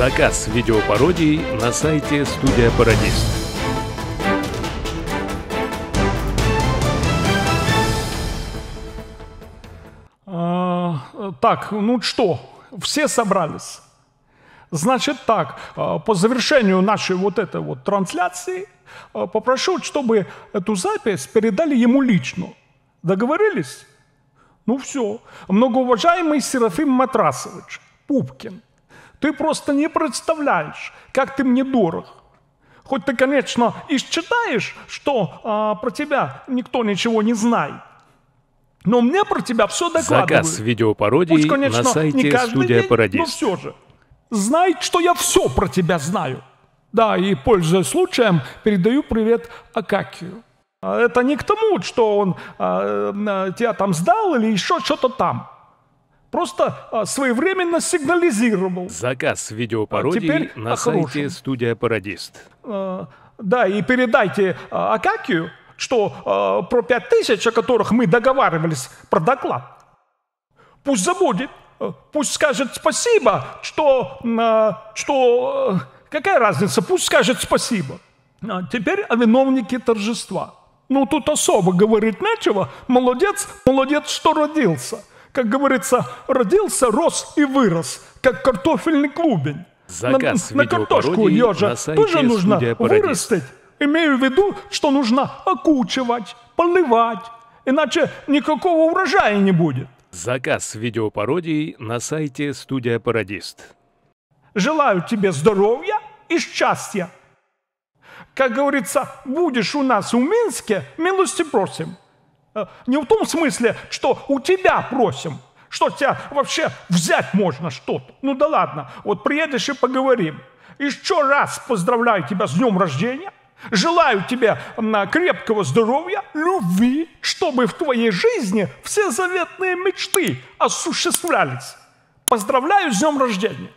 Заказ видеопародий на сайте «Студия Пародист». А, так, ну что, все собрались? Значит так, а, по завершению нашей вот этой вот трансляции а, попрошу, чтобы эту запись передали ему лично. Договорились? Ну все. Многоуважаемый Серафим Матрасович, Пупкин – ты просто не представляешь, как ты мне дорог. Хоть ты, конечно, и считаешь, что а, про тебя никто ничего не знает. Но мне про тебя все докладывают. Заказ видеопародии Пусть, конечно, на сайте «Студия день, Но все же, знай, что я все про тебя знаю. Да, и, пользуясь случаем, передаю привет Акакию. А это не к тому, что он а, э, а, тебя там сдал или еще что-то там. Просто а, своевременно сигнализировал. Заказ видеопародий Теперь на сайте «Студия Пародист». А, да, и передайте а, Акакию, что про пять тысяч, о которых мы договаривались про доклад, пусть забудет, пусть скажет спасибо, что... что какая разница, пусть скажет спасибо. Теперь о виновнике торжества. Ну, тут особо говорить нечего. Молодец, молодец, что родился. Как говорится, родился, рос и вырос, как картофельный клубень. Заказ на, на картошку ее же тоже нужно вырастить. Имею в виду, что нужно окучивать, поливать, иначе никакого урожая не будет. Заказ видеопародий на сайте «Студия Пародист». Желаю тебе здоровья и счастья. Как говорится, будешь у нас в Минске, милости просим. Э, не в том смысле, что у тебя просим, что тебя вообще взять можно что-то. Ну да ладно, вот приедешь и поговорим. Еще раз поздравляю тебя с днем рождения. Желаю тебе крепкого здоровья, любви, чтобы в твоей жизни все заветные мечты осуществлялись. Поздравляю с днем рождения.